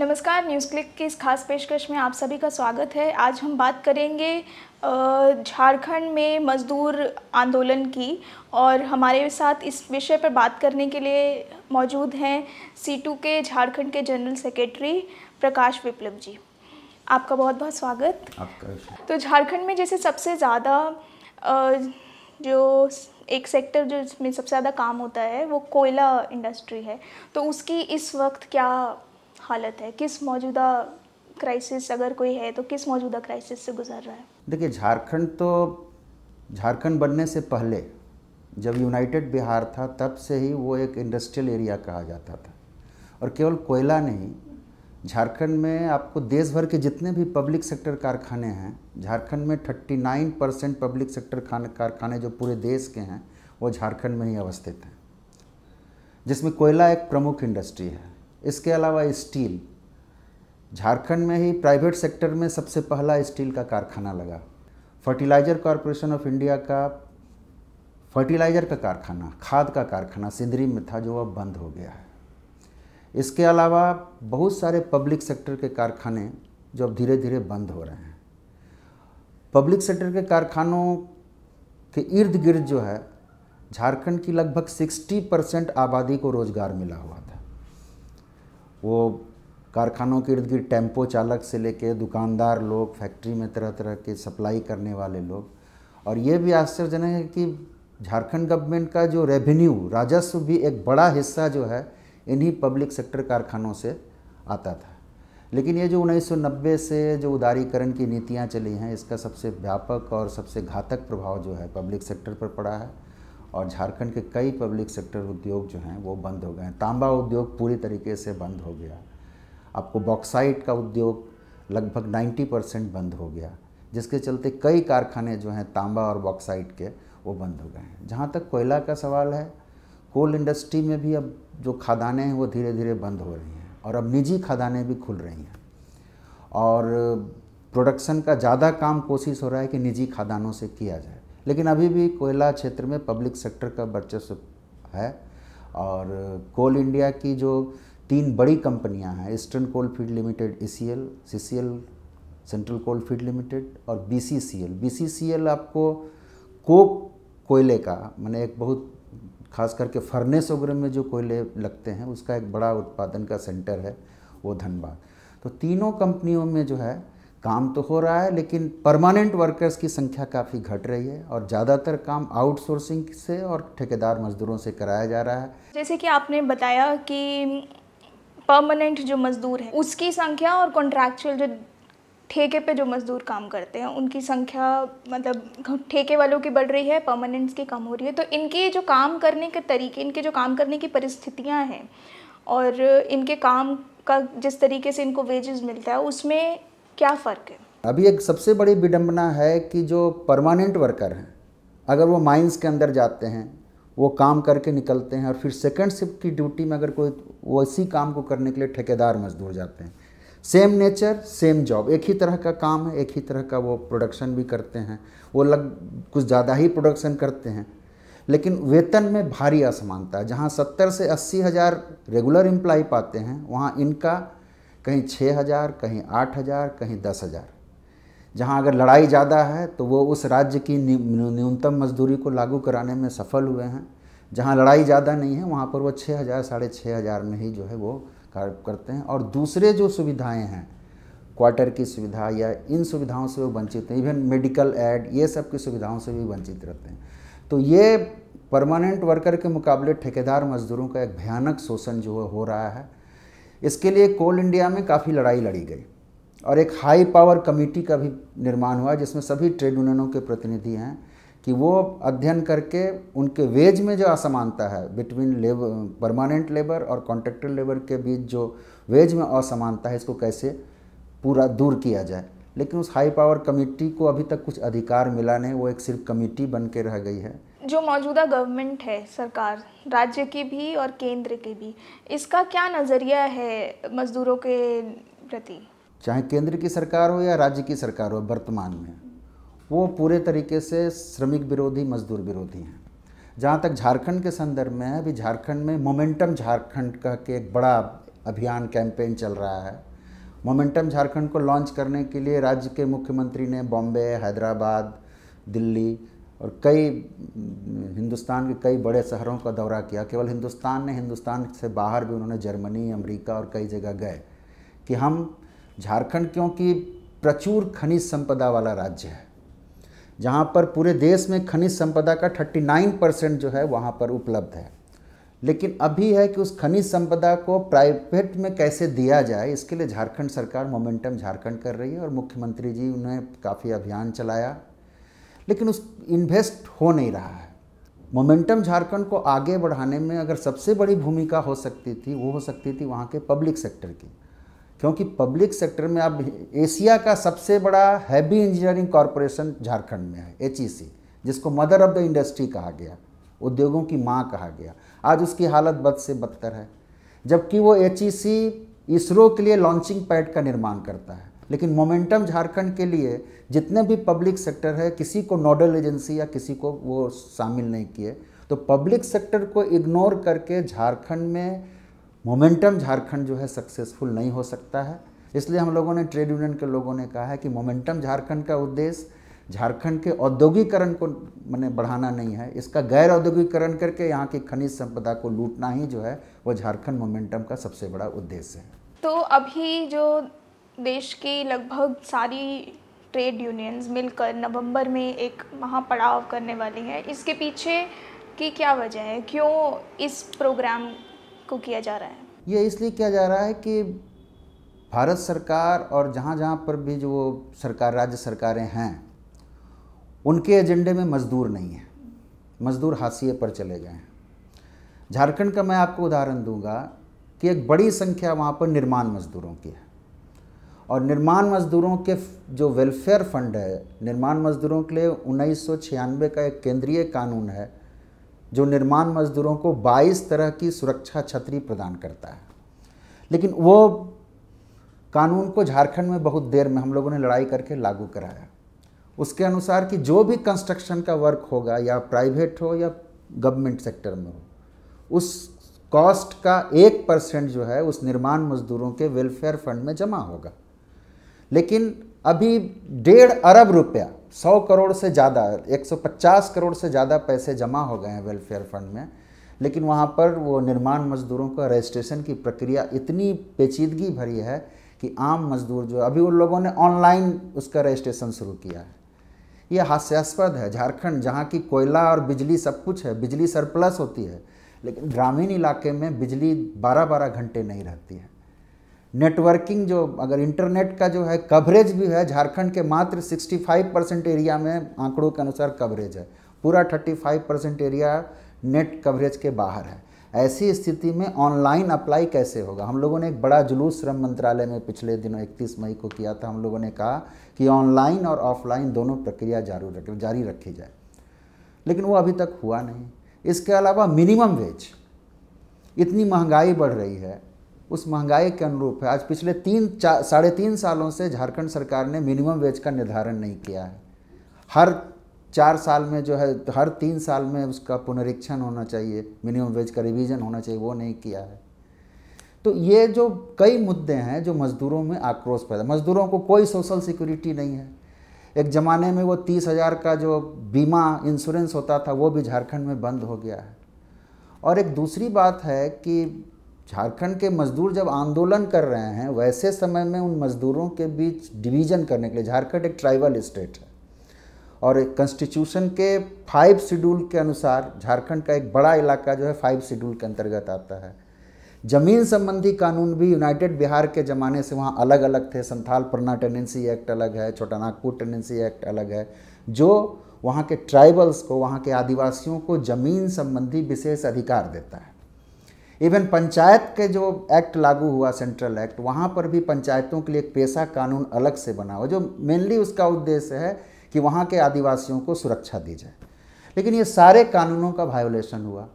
नमस्कार news click की इस खास पेशकश में आप सभी का स्वागत है आज हम बात करेंगे झारखंड में मज़दूर आंदोलन की और हमारे साथ इस विषय पर बात करने के लिए मौजूद हैं टू के झारखंड के जनरल सेक्रेटरी प्रकाश विप्लव जी आपका बहुत बहुत स्वागत आपका तो झारखंड में जैसे सबसे ज़्यादा जो एक सेक्टर जो इसमें सबसे ज़्यादा काम होता है वो कोयला इंडस्ट्री है तो उसकी इस वक्त क्या हालत है किस मौजूदा क्राइसिस अगर कोई है तो किस मौजूदा क्राइसिस से गुजर रहा है देखिए झारखंड तो झारखंड बनने से पहले जब यूनाइटेड बिहार था तब से ही वो एक इंडस्ट्रियल एरिया कहा जाता था और केवल कोयला नहीं झारखंड में आपको देश भर के जितने भी पब्लिक सेक्टर कारखाने हैं झारखंड में 39 परसेंट पब्लिक सेक्टर कारखाने जो पूरे देश के हैं वो झारखंड में ही अवस्थित हैं जिसमें कोयला एक प्रमुख इंडस्ट्री है इसके अलावा स्टील झारखंड में ही प्राइवेट सेक्टर में सबसे पहला स्टील का कारखाना लगा फर्टिलाइज़र कॉरपोरेशन ऑफ इंडिया का फर्टिलाइज़र का कारखाना खाद का कारखाना सिंदरी में था जो अब बंद हो गया है इसके अलावा बहुत सारे पब्लिक सेक्टर के कारखाने जो अब धीरे धीरे बंद हो रहे हैं पब्लिक सेक्टर के कारखानों के इर्द गिर्द जो है झारखंड की लगभग 60 परसेंट आबादी को रोज़गार मिला हुआ वो कारखानों के इर्द गिर्द टेम्पो चालक से लेके दुकानदार लोग फैक्ट्री में तरह तरह के सप्लाई करने वाले लोग और ये भी आश्चर्यजनक है कि झारखंड गवर्नमेंट का जो रेवेन्यू राजस्व भी एक बड़ा हिस्सा जो है इन्हीं पब्लिक सेक्टर कारखानों से आता था लेकिन ये जो 1990 से जो उदारीकरण की नीतियाँ चली हैं इसका सबसे व्यापक और सबसे घातक प्रभाव जो है पब्लिक सेक्टर पर पड़ा है और झारखंड के कई पब्लिक सेक्टर उद्योग जो हैं वो बंद हो गए हैं तांबा उद्योग पूरी तरीके से बंद हो गया आपको बॉक्साइट का उद्योग लगभग 90 परसेंट बंद हो गया जिसके चलते कई कारखाने जो हैं तांबा और बॉक्साइट के वो बंद हो गए हैं जहाँ तक कोयला का सवाल है कोल इंडस्ट्री में भी अब जो खदानें हैं वो धीरे धीरे बंद हो रही हैं और अब निजी खदानें भी खुल रही हैं और प्रोडक्शन का ज़्यादा काम कोशिश हो रहा है कि निजी खदानों से किया जाए लेकिन अभी भी कोयला क्षेत्र में पब्लिक सेक्टर का वर्चस्व है और कोल इंडिया की जो तीन बड़ी कंपनियां हैं Eastern Coal Field Limited E C L C C L Central Coal Field Limited और B C C L B C C L आपको कोक कोयले का मैंने एक बहुत खास करके फर्नेस वगैरह में जो कोयले लगते हैं उसका एक बड़ा उत्पादन का सेंटर है वो धनबाद तो तीनों कंपनियों में जो है काम तो हो रहा है लेकिन परमानेंट वर्कर्स की संख्या काफ़ी घट रही है और ज़्यादातर काम आउटसोर्सिंग से और ठेकेदार मजदूरों से कराया जा रहा है जैसे कि आपने बताया कि परमानेंट जो मजदूर है उसकी संख्या और कॉन्ट्रैक्चुअल जो ठेके पे जो मजदूर काम करते हैं उनकी संख्या मतलब ठेके वालों की बढ़ रही है परमानेंट्स की कम हो रही है तो इनके जो काम करने के तरीके इनके जो काम करने की परिस्थितियाँ हैं और इनके काम का जिस तरीके से इनको वेजेस मिलता है उसमें क्या फ़र्क है अभी एक सबसे बड़ी विडम्बना है कि जो परमानेंट वर्कर हैं अगर वो माइंस के अंदर जाते हैं वो काम करके निकलते हैं और फिर सेकंड शिफ्ट की ड्यूटी में अगर कोई वो इसी काम को करने के लिए ठेकेदार मजदूर जाते हैं सेम नेचर सेम जॉब एक ही तरह का काम है एक ही तरह का वो प्रोडक्शन भी करते हैं वो लग कुछ ज़्यादा ही प्रोडक्शन करते हैं लेकिन वेतन में भारी असमानता है जहाँ सत्तर से अस्सी हज़ार रेगुलर एम्प्लॉय पाते हैं वहाँ इनका कहीं छः हज़ार कहीं आठ हज़ार कहीं दस हज़ार जहाँ अगर लड़ाई ज़्यादा है तो वो उस राज्य की न्यूनतम मजदूरी को लागू कराने में सफल हुए हैं जहाँ लड़ाई ज़्यादा नहीं है वहाँ पर वो छः हज़ार साढ़े छः हज़ार में ही जो है वो कार्य करते हैं और दूसरे जो सुविधाएं हैं क्वार्टर की सुविधा या इन सुविधाओं से वो वंचित हैं इवन मेडिकल एड ये सब की सुविधाओं से भी वंचित रहते हैं तो ये परमानेंट वर्कर के मुकाबले ठेकेदार मजदूरों का एक भयानक शोषण जो हो रहा है इसके लिए कोल इंडिया में काफ़ी लड़ाई लड़ी गई और एक हाई पावर कमेटी का भी निर्माण हुआ जिसमें सभी ट्रेड यूनियनों के प्रतिनिधि हैं कि वो अध्ययन करके उनके वेज में जो असमानता है बिटवीन लेबर परमानेंट लेबर और कॉन्ट्रेक्टर लेबर के बीच जो वेज में असमानता है इसको कैसे पूरा दूर किया जाए लेकिन उस हाई पावर कमेटी को अभी तक कुछ अधिकार मिला नहीं वो एक सिर्फ कमेटी बन के रह गई है जो मौजूदा गवर्नमेंट है सरकार राज्य की भी और केंद्र की भी इसका क्या नज़रिया है मज़दूरों के प्रति चाहे केंद्र की सरकार हो या राज्य की सरकार हो वर्तमान में वो पूरे तरीके से श्रमिक विरोधी मजदूर विरोधी हैं जहाँ तक झारखंड के संदर्भ में है अभी झारखंड में मोमेंटम झारखंड का के एक बड़ा अभियान कैंपेन चल रहा है मोमेंटम झारखंड को लॉन्च करने के लिए राज्य के मुख्यमंत्री ने बॉम्बे हैदराबाद दिल्ली और कई हिंदुस्तान के कई बड़े शहरों का दौरा किया केवल हिंदुस्तान ने हिंदुस्तान से बाहर भी उन्होंने जर्मनी अमेरिका और कई जगह गए कि हम झारखंड क्योंकि प्रचुर खनिज संपदा वाला राज्य है जहाँ पर पूरे देश में खनिज संपदा का 39 परसेंट जो है वहाँ पर उपलब्ध है लेकिन अभी है कि उस खनिज संपदा को प्राइवेट में कैसे दिया जाए इसके लिए झारखंड सरकार मोमेंटम झारखंड कर रही है और मुख्यमंत्री जी उन्हें काफ़ी अभियान चलाया लेकिन उस इन्वेस्ट हो नहीं रहा है मोमेंटम झारखंड को आगे बढ़ाने में अगर सबसे बड़ी भूमिका हो सकती थी वो हो सकती थी वहाँ के पब्लिक सेक्टर की क्योंकि पब्लिक सेक्टर में अब एशिया का सबसे बड़ा हैवी इंजीनियरिंग कॉरपोरेशन झारखंड में है एच e जिसको मदर ऑफ द इंडस्ट्री कहा गया उद्योगों की माँ कहा गया आज उसकी हालत बद से बदतर है जबकि वो एच e इसरो के लिए लॉन्चिंग पैड का निर्माण करता है लेकिन मोमेंटम झारखंड के लिए जितने भी पब्लिक सेक्टर है किसी को नोडल एजेंसी या किसी को वो शामिल नहीं किए तो पब्लिक सेक्टर को इग्नोर करके झारखंड में मोमेंटम झारखंड जो है सक्सेसफुल नहीं हो सकता है इसलिए हम लोगों ने ट्रेड यूनियन के लोगों ने कहा है कि मोमेंटम झारखंड का उद्देश्य झारखंड के औद्योगिकरण को मैंने बढ़ाना नहीं है इसका गैर औद्योगिकरण करके यहाँ की खनिज संपदा को लूटना ही जो है वो झारखंड मोमेंटम का सबसे बड़ा उद्देश्य है तो अभी जो देश की लगभग सारी ट्रेड यूनियंस मिलकर नवंबर में एक महापड़ाव करने वाली है इसके पीछे की क्या वजह है क्यों इस प्रोग्राम को किया जा रहा है ये इसलिए किया जा रहा है कि भारत सरकार और जहाँ जहाँ पर भी जो सरकार राज्य सरकारें हैं उनके एजेंडे में मज़दूर नहीं है मज़दूर हाशिए पर चले गए हैं झारखंड का मैं आपको उदाहरण दूंगा कि एक बड़ी संख्या वहाँ पर निर्माण मज़दूरों की है और निर्माण मजदूरों के जो वेलफेयर फंड है निर्माण मजदूरों के लिए उन्नीस का एक केंद्रीय कानून है जो निर्माण मजदूरों को 22 तरह की सुरक्षा छतरी प्रदान करता है लेकिन वो कानून को झारखंड में बहुत देर में हम लोगों ने लड़ाई करके लागू कराया उसके अनुसार कि जो भी कंस्ट्रक्शन का वर्क होगा या प्राइवेट हो या गवर्नमेंट सेक्टर में हो उस कॉस्ट का एक परसेंट जो है उस निर्माण मजदूरों के वेलफेयर फंड में जमा होगा लेकिन अभी डेढ़ अरब रुपया सौ करोड़ से ज़्यादा एक सौ पचास करोड़ से ज़्यादा पैसे जमा हो गए हैं वेलफेयर फंड में लेकिन वहाँ पर वो निर्माण मजदूरों का रजिस्ट्रेशन की प्रक्रिया इतनी पेचीदगी भरी है कि आम मजदूर जो अभी उन लोगों ने ऑनलाइन उसका रजिस्ट्रेशन शुरू किया है ये हास्यास्पद है झारखंड जहाँ की कोयला और बिजली सब कुछ है बिजली सरप्लस होती है लेकिन ग्रामीण इलाके में बिजली बारह बारह घंटे नहीं रहती है नेटवर्किंग जो अगर इंटरनेट का जो है कवरेज भी है झारखंड के मात्र 65 परसेंट एरिया में आंकड़ों के अनुसार कवरेज है पूरा 35 परसेंट एरिया नेट कवरेज के बाहर है ऐसी स्थिति में ऑनलाइन अप्लाई कैसे होगा हम लोगों ने एक बड़ा जुलूस श्रम मंत्रालय में पिछले दिनों 31 मई को किया था हम लोगों ने कहा कि ऑनलाइन और ऑफलाइन दोनों प्रक्रिया जारी रख जारी रखी जाए लेकिन वो अभी तक हुआ नहीं इसके अलावा मिनिमम वेज इतनी महंगाई बढ़ रही है उस महंगाई के अनुरूप है आज पिछले तीन चार साढ़े तीन सालों से झारखंड सरकार ने मिनिमम वेज का निर्धारण नहीं किया है हर चार साल में जो है हर तीन साल में उसका पुनरीक्षण होना चाहिए मिनिमम वेज का रिवीजन होना चाहिए वो नहीं किया है तो ये जो कई मुद्दे हैं जो मज़दूरों में आक्रोश पैदा मज़दूरों को कोई सोशल सिक्योरिटी नहीं है एक ज़माने में वो तीस हज़ार का जो बीमा इंश्योरेंस होता था वो भी झारखंड में बंद हो गया है और एक दूसरी बात है कि झारखंड के मजदूर जब आंदोलन कर रहे हैं वैसे समय में उन मजदूरों के बीच डिवीजन करने के लिए झारखंड एक ट्राइबल स्टेट है और कॉन्स्टिट्यूशन के फाइव शेड्यूल के अनुसार झारखंड का एक बड़ा इलाका जो है फाइव शेड्यूल के अंतर्गत आता है जमीन संबंधी कानून भी यूनाइटेड बिहार के ज़माने से वहाँ अलग अलग थे संथाल परना टेंडेंसी एक्ट अलग है छोटा नागपुर टेंडेंसी एक्ट अलग है जो वहाँ के ट्राइबल्स को वहाँ के आदिवासियों को जमीन संबंधी विशेष अधिकार देता है इवन पंचायत के जो एक्ट लागू हुआ सेंट्रल एक्ट वहाँ पर भी पंचायतों के लिए एक पेशा कानून अलग से बना हुआ जो मेनली उसका उद्देश्य है कि वहाँ के आदिवासियों को सुरक्षा दी जाए लेकिन ये सारे कानूनों का वायोलेशन हुआ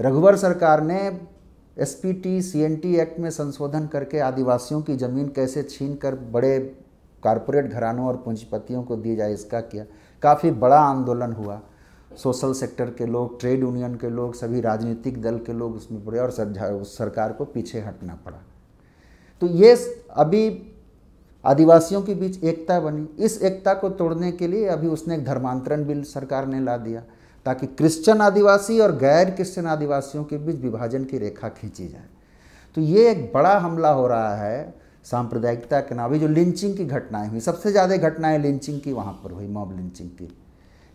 रघुवर सरकार ने S P T C N T act में संशोधन करके आदिवासियों की ज़मीन कैसे छीन कर बड़े कारपोरेट घरानों और पूंजीपतियों को दी जाए इसका किया काफ़ी बड़ा आंदोलन हुआ सोशल सेक्टर के लोग ट्रेड यूनियन के लोग सभी राजनीतिक दल के लोग उसमें पड़े और उस सरकार को पीछे हटना पड़ा तो ये अभी आदिवासियों के बीच एकता बनी इस एकता को तोड़ने के लिए अभी उसने एक धर्मांतरण बिल सरकार ने ला दिया ताकि क्रिश्चियन आदिवासी और गैर क्रिश्चियन आदिवासियों के बीच विभाजन की रेखा खींची जाए तो ये एक बड़ा हमला हो रहा है सांप्रदायिकता के नाम जो लिंचिंग की घटनाएं हुई सबसे ज़्यादा घटनाएं लिंचिंग की वहाँ पर हुई मॉब लिंचिंग की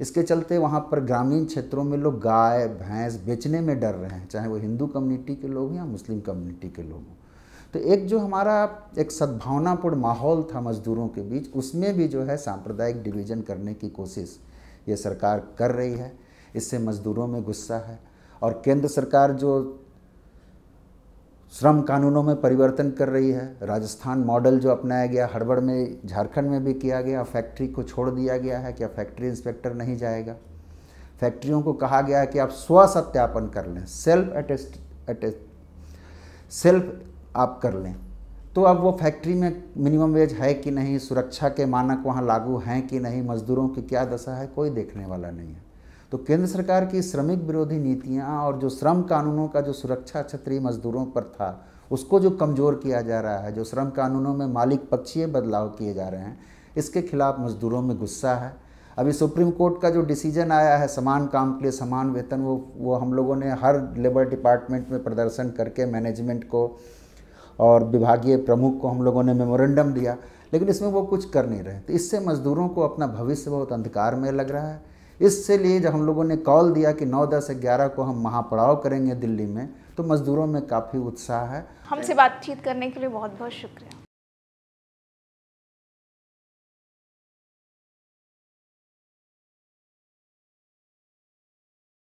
इसके चलते वहाँ पर ग्रामीण क्षेत्रों में लोग गाय भैंस बेचने में डर रहे हैं चाहे वो हिंदू कम्युनिटी के लोग हों या मुस्लिम कम्युनिटी के लोग हों तो एक जो हमारा एक सद्भावनापूर्ण माहौल था मजदूरों के बीच उसमें भी जो है सांप्रदायिक डिवीज़न करने की कोशिश ये सरकार कर रही है इससे मजदूरों में गुस्सा है और केंद्र सरकार जो श्रम कानूनों में परिवर्तन कर रही है राजस्थान मॉडल जो अपनाया गया हड़बड़ में झारखंड में भी किया गया फैक्ट्री को छोड़ दिया गया है क्या फैक्ट्री इंस्पेक्टर नहीं जाएगा फैक्ट्रियों को कहा गया है कि आप स्व सत्यापन कर लें सेल्फ अटेस्ट अटेस्ट सेल्फ आप कर लें तो अब वो फैक्ट्री में मिनिमम वेज है कि नहीं सुरक्षा के मानक वहाँ लागू हैं कि नहीं मजदूरों की क्या दशा है कोई देखने वाला नहीं है तो केंद्र सरकार की श्रमिक विरोधी नीतियाँ और जो श्रम कानूनों का जो सुरक्षा क्षत्रिय मजदूरों पर था उसको जो कमज़ोर किया जा रहा है जो श्रम कानूनों में मालिक पक्षीय बदलाव किए जा रहे हैं इसके खिलाफ मजदूरों में गुस्सा है अभी सुप्रीम कोर्ट का जो डिसीजन आया है समान काम के लिए समान वेतन वो वो हम लोगों ने हर लेबर डिपार्टमेंट में प्रदर्शन करके मैनेजमेंट को और विभागीय प्रमुख को हम लोगों ने मेमोरेंडम दिया लेकिन इसमें वो कुछ कर नहीं रहे तो इससे मजदूरों को अपना भविष्य बहुत अंधकार में लग रहा है इससे लिए जब हम लोगों ने कॉल दिया कि 9, 10, 11 को हम महापड़ाव करेंगे दिल्ली में तो मज़दूरों में काफ़ी उत्साह है हमसे बातचीत करने के लिए बहुत बहुत शुक्रिया